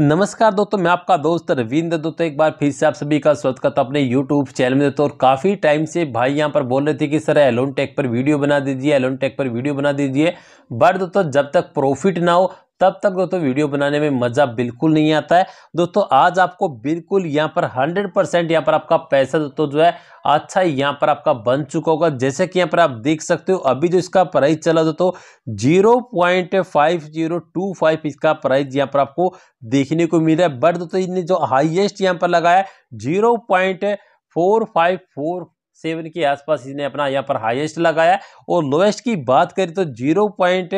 नमस्कार दोस्तों मैं आपका दोस्त रविंद्र दोस्तों एक बार फिर से आप सभी का स्वागत करता हूँ अपने यूट्यूब चैनल में दोस्तों और काफ़ी टाइम से भाई यहाँ पर बोल रहे थे कि सर एलोन टेक पर वीडियो बना दीजिए एलोन टेक पर वीडियो बना दीजिए बट दोस्तों जब तक प्रॉफिट ना हो तब तक दोस्तों वीडियो बनाने में मज़ा बिल्कुल नहीं आता है दोस्तों आज आपको बिल्कुल यहाँ पर 100 परसेंट यहाँ पर आपका पैसा दोस्तों जो है अच्छा यहाँ पर आपका बन चुका होगा जैसे कि यहाँ पर आप देख सकते हो अभी जो इसका प्राइस चला दोस्तों zero point five zero two five इसका प्राइस यहाँ पर आपको देखने को मिला है बट दोस्तों इसने जो हाइएस्ट यहाँ पर लगाया zero point four five four seven के आसपास इसने अपना यहाँ पर हाईएस्ट लगाया और लोएस्ट की बात करें तो zero point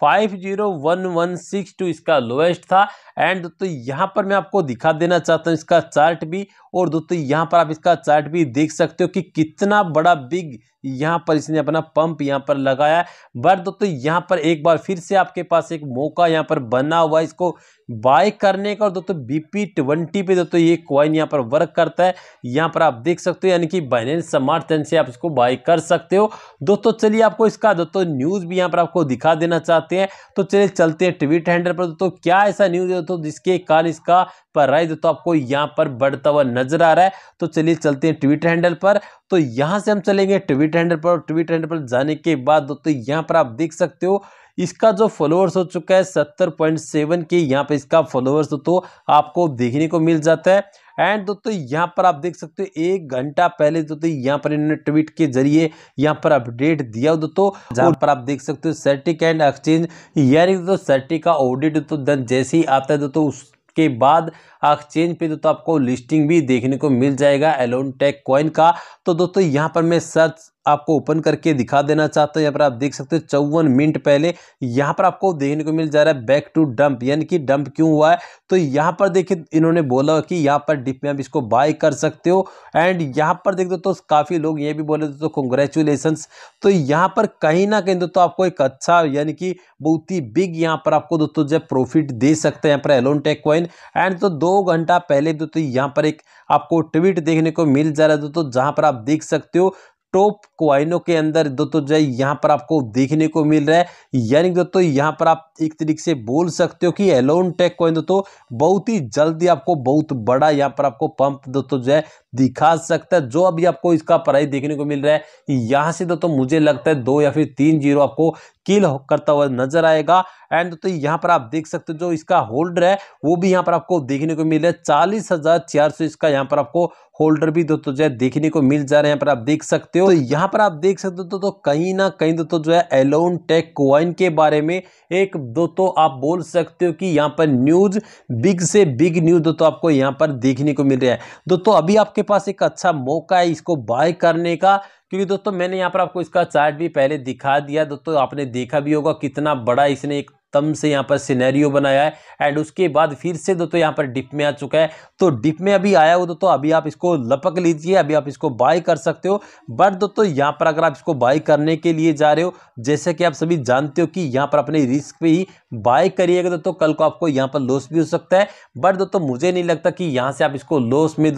five zero one one six two इसका लोएस्ट था एंड दोस्तों यहाँ पर मैं आपको दिखा देना चाहता हूँ इसका चार्ट भी और दोस्तों यहाँ पर आप इसका चार्ट भी देख सकते हो कि कितना बड़ा बिग यहाँ पर इसने अपना पंप यहाँ पर लगाया बट दोस्तों यहाँ पर एक बार फिर से आपके पास एक मौका यहाँ पर बना हुआ इसको बाय करने का और दोस्तों बीपी ट्वेंटी पे दोस्तों ये क्वाइन यहाँ पर वर्क करता है यहाँ पर आप देख सकते हो यानी कि बाइनेंस स्मार्ट चैन से आप इसको बाय कर सकते हो दोस्तों चलिए आपको इसका दोस्तों न्यूज़ भी यहाँ पर आपको दिखा देना चाहते हैं तो चलिए चलते हैं ट्विट हैंडल पर दोस्तों क्या ऐसा न्यूज़ है दोस्तों जिसके कारण इसका प्राइस दोस्तों आपको यहाँ पर बढ़ता हुआ नजर आ रहा है तो चलिए चलते हैं ट्विट हैंडल पर तो यहाँ से हम चलेंगे ट्विट हैंडल पर ट्विट हैंडल पर जाने के बाद दोस्तों यहाँ पर आप देख सकते हो इसका जो फॉलोअर्स हो चुका है सत्तर पॉइंट सेवन के यहाँ पर इसका फॉलोअर्स दोस्तों आपको देखने को मिल जाता है एंड दोस्तों यहाँ पर आप देख सकते हो एक घंटा पहले दोस्तों यहाँ पर इन्होंने ट्वीट के जरिए यहाँ पर अपडेट दिया दोस्तों जहाँ पर आप देख सकते हो सर्टिक एंड एक्सचेंज यानी दोस्तों सर्टिक का ऑडिट दोस्तों जैसे ही आता है दोस्तों उस के बाद एक्सचेंज पे दोस्तों तो आपको लिस्टिंग भी देखने को मिल जाएगा एलोन टेक कॉइन का तो दोस्तों यहाँ पर मैं सर्च आपको ओपन करके दिखा देना चाहता हूँ यहाँ पर आप देख सकते हो चौवन मिनट पहले यहाँ पर आपको देखने को मिल जा रहा है बैक टू डंप यानी कि डंप क्यों हुआ है तो यहाँ पर देखिए इन्होंने बोला कि यहाँ पर डिप में आप इसको बाय कर सकते हो एंड यहाँ पर देख दो तो काफ़ी लोग ये भी बोले तो कंग्रेचुलेसन तो यहाँ पर कहीं ना कहीं दोस्तों आपको एक अच्छा यानी कि बहुत ही बिग यहाँ पर आपको दोस्तों जब प्रॉफिट दे सकते हैं यहाँ पर एलोन टेक कॉइन एंड तो दो घंटा पहले दोस्तों यहाँ पर एक आपको ट्वीट देखने को मिल जा रहा है दोस्तों जहाँ पर आप देख सकते हो टॉप क्वाइनों के अंदर दोस्तों जो है यहाँ पर आपको देखने को मिल रहा है यानी दोस्तों यहाँ पर आप एक तरीके से बोल सकते हो कि एलोन टेक क्वाइन दोस्तों बहुत ही जल्दी आपको बहुत बड़ा यहाँ पर आपको पंप दोस्तों जो है दिखा सकता है जो अभी आपको इसका प्राइस देखने को मिल रहा है यहाँ से दोस्तों मुझे लगता है दो या फिर तीन जीरो आपको किल करता हुआ नजर आएगा एंड तो यहाँ पर आप देख सकते हो जो इसका होल्डर है वो भी यहाँ पर आपको देखने को मिल रहा है चालीस हजार चार सौ इसका यहाँ पर आपको होल्डर भी दोस्तों जो है देखने को मिल जा रहे हैं यहाँ पर आप देख सकते हो तो यहाँ पर आप देख सकते हो तो, तो कहीं ना कहीं दोस्तों जो है एलोन टेक क्वाइन के बारे में एक दोस्तों आप बोल सकते हो कि यहाँ पर न्यूज बिग से बिग न्यूज दोस्तों आपको यहाँ पर देखने को मिल रहा है दोस्तों अभी आपके पास एक अच्छा मौका है इसको बाय करने का क्योंकि दोस्तों मैंने यहाँ पर आपको इसका चार्ट भी पहले दिखा दिया दोस्तों आपने देखा भी होगा कितना बड़ा इसने एक तम से यहाँ पर सिनेरियो बनाया है एंड उसके बाद फिर से दोस्तों यहाँ पर डिप में आ चुका है तो डिप में अभी आया हो दोस्तों अभी आप इसको लपक लीजिए अभी आप इसको बाय कर सकते हो बट दोस्तों यहाँ पर अगर आप इसको बाय करने के लिए जा रहे हो जैसे कि आप सभी जानते हो कि यहाँ पर अपने रिस्क पर ही बाय करिएगा दोस्तों कल को आपको यहाँ पर लॉस भी हो सकता है बट दोस्तों मुझे नहीं लगता कि यहाँ से आप इसको लॉस में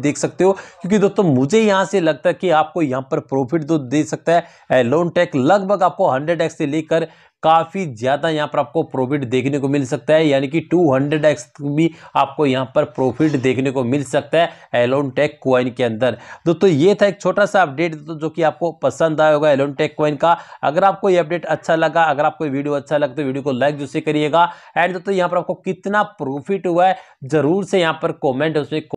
देख सकते हो क्योंकि दोस्तों मुझे यहाँ से लगता है कि आपको यहाँ पर प्रॉफिट तो दे सकता है लोन टैक्स लगभग आपको 100x से लेकर काफ़ी ज़्यादा यहाँ पर आपको प्रॉफिट देखने को मिल सकता है यानी कि एक्स भी आपको यहाँ पर प्रॉफिट देखने को मिल सकता है एलोन टेक क्वाइन के अंदर दोस्तों ये था एक छोटा सा अपडेट जो कि आपको पसंद आया होगा एलोन टेक क्वाइन का अगर आपको ये अपडेट अच्छा लगा अगर आपको वीडियो अच्छा लगा तो वीडियो को लाइक जरूर से करिएगा एंड दोस्तों यहाँ पर आपको कितना प्रॉफिट हुआ है ज़रूर से यहाँ पर कॉमेंट उसमें